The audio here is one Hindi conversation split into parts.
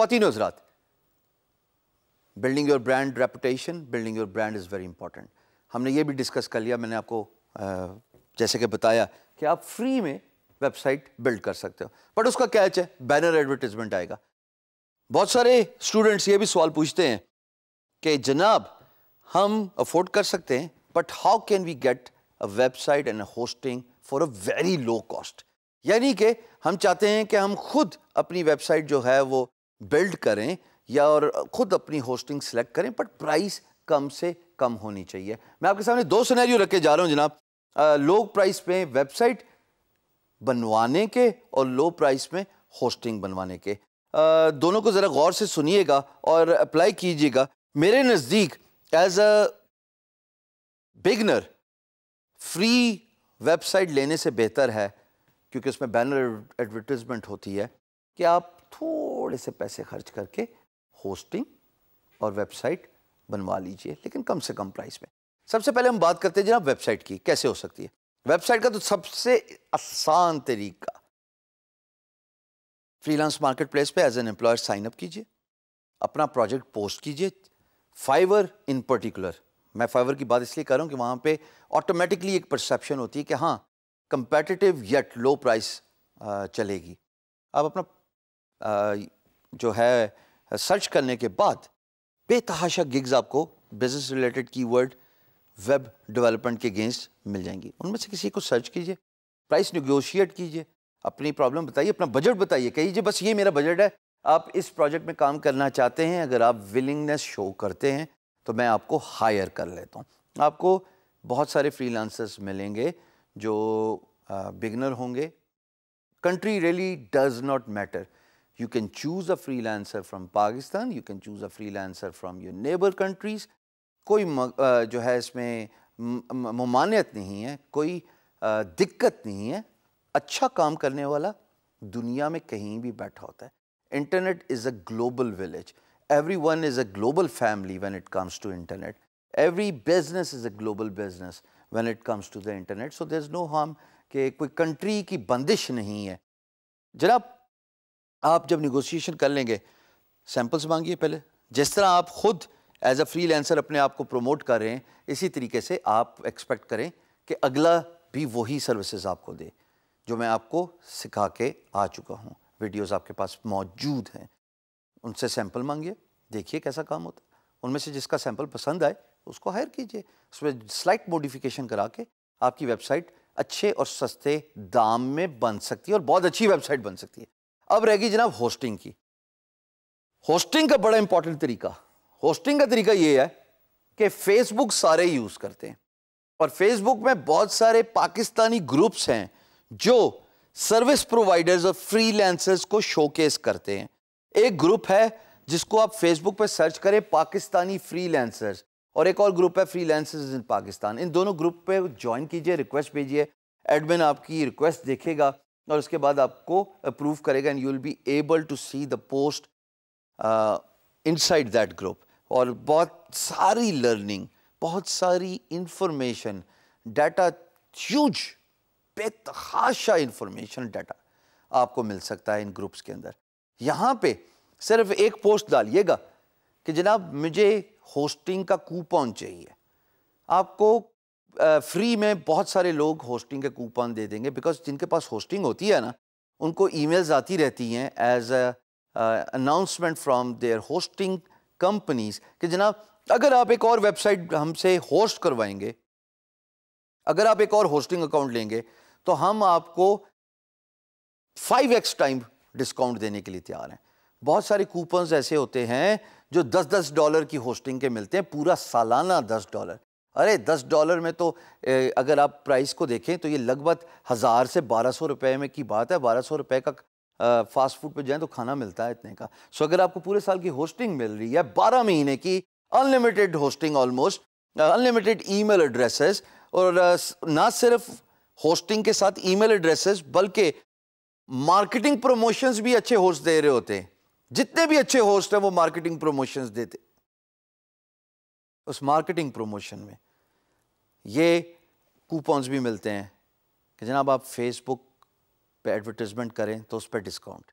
खातिन हजरात building your brand reputation building your brand is very important हमने ये भी डिस्कस कर लिया मैंने आपको जैसे कि बताया कि आप फ्री में वेबसाइट बिल्ड कर सकते हो बट उसका कैच है बैनर एडवर्टीजमेंट आएगा बहुत सारे स्टूडेंट्स ये भी सवाल पूछते हैं कि जनाब हम अफोर्ड कर सकते हैं but how can we get a website and hosting for a very low cost यानी कि हम चाहते हैं कि हम खुद अपनी वेबसाइट जो है वो बिल्ड करें या और ख़ुद अपनी होस्टिंग सेलेक्ट करें बट प्राइस कम से कम होनी चाहिए मैं आपके सामने दो सिनेरियो रखे जा रहा हूँ जनाब लो प्राइस पे वेबसाइट बनवाने के और लो प्राइस में होस्टिंग बनवाने के आ, दोनों को ज़रा गौर से सुनिएगा और अप्लाई कीजिएगा मेरे नज़दीक as a beginner free website लेने से बेहतर है क्योंकि उसमें बैनर एडवर्टिजमेंट होती है कि आप थोड़े से पैसे खर्च करके होस्टिंग और वेबसाइट बनवा लीजिए लेकिन कम से कम प्राइस में सबसे पहले हम बात करते हैं जनाब वेबसाइट की कैसे हो सकती है वेबसाइट का तो सबसे आसान तरीका फ्रीलांस मार्केट प्लेस पर as an employer sign up कीजिए अपना प्रोजेक्ट पोस्ट कीजिए फाइवर इन पर्टिकुलर मैं फाइवर की बात इसलिए कर रहा हूँ कि वहाँ पे ऑटोमेटिकली एक परसेप्शन होती है कि हाँ कंपेटिटिव येट लो प्राइस चलेगी आप अपना जो है सर्च करने के बाद बेतहाशा गिग्स आपको business related keyword web development के अगेंस्ट मिल जाएंगी उनमें से किसी को सर्च कीजिए प्राइस निगोशिएट कीजिए अपनी प्रॉब्लम बताइए अपना बजट बताइए कहिए बस ये मेरा बजट है आप इस प्रोजेक्ट में काम करना चाहते हैं अगर आप विलिंगनेस शो करते हैं तो मैं आपको हायर कर लेता हूँ आपको बहुत सारे फ्रीलांसर्स मिलेंगे जो बिगनर होंगे country really does not matter You can choose a freelancer from Pakistan, you can choose a freelancer from your neighbor countries. कोई जो है इसमें ममानियत नहीं है कोई दिक्कत नहीं है अच्छा काम करने वाला दुनिया में कहीं भी बैठा होता है internet is a global village every one is a global family when it comes to internet every business is a global business when it comes to the internet so there is no harm कि कोई कंट्री की बंदिश नहीं है जनाब आप जब निगोशिएशन कर लेंगे सैम्पल्स मांगिए पहले जिस तरह आप खुद एज अ फ्रीलांसर अपने आप को प्रमोट कर रहे हैं इसी तरीके से आप एक्सपेक्ट करें कि अगला भी वही सर्विसेज आपको दे जो मैं आपको सिखा के आ चुका हूँ वीडियोस आपके पास मौजूद हैं उनसे सैंपल मांगिए देखिए कैसा काम होता है उनमें से जिसका सैंपल पसंद आए उसको हायर कीजिए उसमें स्लाइट मोडिफिकेशन करा के आपकी वेबसाइट अच्छे और सस्ते दाम में बन सकती है और बहुत अच्छी वेबसाइट बन सकती है अब रहेगी जनाब होस्टिंग की होस्टिंग का बड़ा इंपॉर्टेंट तरीका होस्टिंग का तरीका यह है कि फेसबुक सारे यूज़ करते हैं और फेसबुक में बहुत सारे पाकिस्तानी ग्रुप्स हैं जो सर्विस प्रोवाइडर्स और फ्रीलांसर्स को शोकेस करते हैं एक ग्रुप है जिसको आप फेसबुक पर सर्च करें पाकिस्तानी फ्रीलांसर्स और एक और ग्रुप है फ्रीलांसर्स इन पाकिस्तान इन दोनों ग्रुप पे ज्वाइन कीजिए रिक्वेस्ट भेजिए एडमिन आपकी रिक्वेस्ट देखेगा और उसके बाद आपको अप्रूव करेगा and you will be able to see the post inside that group और बहुत सारी लर्निंग बहुत सारी इंफॉर्मेशन डाटा ह्यूज बेतहाशा इंफॉर्मेशन डाटा आपको मिल सकता है इन ग्रुप्स के अंदर यहाँ पे सिर्फ एक पोस्ट डालिएगा कि जनाब मुझे होस्टिंग का कूपन चाहिए आपको फ्री में बहुत सारे लोग होस्टिंग के कूपन दे देंगे बिकॉज जिनके पास होस्टिंग होती है ना उनको ईमेल्स आती रहती हैं as announcement from their hosting companies कि जनाब अगर आप एक और वेबसाइट हमसे होस्ट करवाएंगे अगर आप एक और होस्टिंग अकाउंट लेंगे तो हम आपको फाइव एक्स टाइम डिस्काउंट देने के लिए तैयार हैं बहुत सारे कूपन ऐसे होते हैं जो दस दस डॉलर की होस्टिंग के मिलते हैं पूरा सालाना दस डॉलर अरे दस डॉलर में तो ए, अगर आप प्राइस को देखें तो ये लगभग हज़ार से बारह सौ रुपये में की बात है बारह सौ रुपये का आ, फास्ट फूड पे जाएं तो खाना मिलता है इतने का सो अगर आपको पूरे साल की होस्टिंग मिल रही है बारह महीने की unlimited hosting almost unlimited mail addresses और ना सिर्फ होस्टिंग के साथ मेल एड्रेसेस बल्कि मार्केटिंग प्रमोशंस भी अच्छे होस्ट दे रहे होते हैं जितने भी अच्छे होस्ट हैं वो मार्केटिंग प्रमोशंस देते उस मार्केटिंग प्रमोशन में ये कूपन्स भी मिलते हैं कि जनाब आप फेसबुक पे एडवर्टीजमेंट करें तो उस पर डिस्काउंट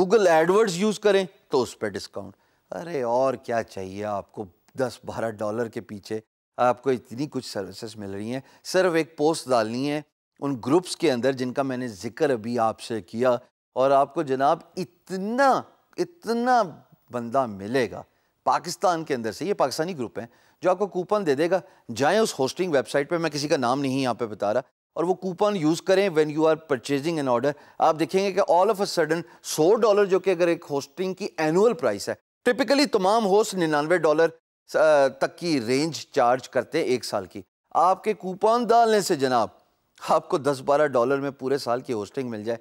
गूगल एडवर्ड्स यूज़ करें तो उस पर डिस्काउंट अरे और क्या चाहिए आपको दस बारह डॉलर के पीछे आपको इतनी कुछ सर्विसेज मिल रही हैं सिर्फ एक पोस्ट डालनी है उन ग्रुप्स के अंदर जिनका मैंने जिक्र अभी आपसे किया और आपको जनाब इतना इतना बंदा मिलेगा पाकिस्तान के अंदर से ये पाकिस्तानी ग्रुप हैं जो आपको कूपन दे देगा जाएं उस होस्टिंग वेबसाइट पे मैं किसी का नाम नहीं यहाँ पे बता रहा और वो कूपन यूज़ करें when you are purchasing an order आप देखेंगे कि ऑल ऑफ अ सडन सौ डॉलर जो कि अगर एक होस्टिंग की एनुअल प्राइस है टिपिकली तमाम होस्ट निन्यानवे डॉलर तक की रेंज चार्ज करते हैं एक साल की आपके कूपन डालने से जनाब आपको दस बारह डॉलर में पूरे साल की होस्टिंग मिल जाए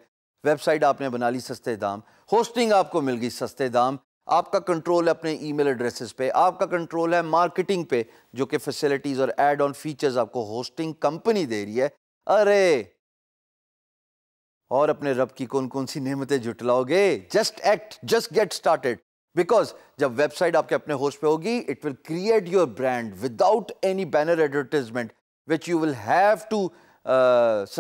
वेबसाइट आपने बना ली सस्ते दाम होस्टिंग आपको मिल गई सस्ते दाम आपका कंट्रोल है अपने ईमेल एड्रेसेस पे आपका कंट्रोल है मार्केटिंग पे जो कि फैसिलिटीज़ और एड ऑन फीचर्स आपको होस्टिंग कंपनी दे रही है अरे और अपने रब की कौन कौन सी नेमतें जुटलाओगे just act just get started because जब वेबसाइट आपके अपने होस्ट पे होगी it will create your brand without any banner advertisement which you will have to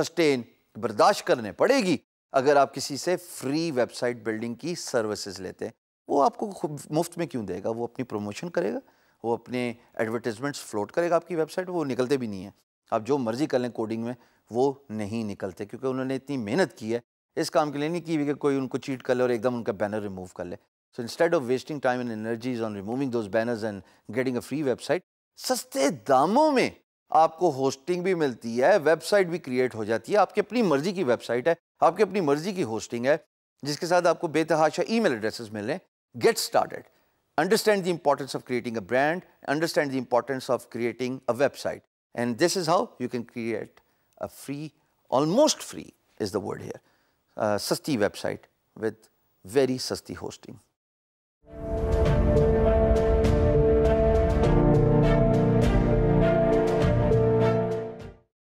sustain बर्दाश्त करने पड़ेगी अगर आप किसी से फ्री वेबसाइट बिल्डिंग की सर्विसेज लेते हैं वो आपको मुफ्त में क्यों देगा वो अपनी प्रमोशन करेगा वो अपने एडवर्टीजमेंट्स फ्लोट करेगा आपकी वेबसाइट वो निकलते भी नहीं है आप जो मर्ज़ी कर लें कोडिंग में वो नहीं निकलते क्योंकि उन्होंने इतनी मेहनत की है इस काम के लिए नहीं की कि कोई उनको चीट कर ले और एकदम उनका बैनर रिमूव कर ले so instead of wasting time and energies on removing those banners and getting a free website सस्ते दामों में आपको होस्टिंग भी मिलती है वेबसाइट भी क्रिएट हो जाती है आपकी अपनी मर्जी की वेबसाइट है आपकी अपनी मर्जी की होस्टिंग है जिसके साथ आपको बेतहाशा ई मेल एड्रेसेस मिल रहे हैं get started. Understand the importance of creating a brand, understand the importance of creating a website. And this is how you can create a free, almost free is the word here, uh, Sasti website with very Sasti hosting.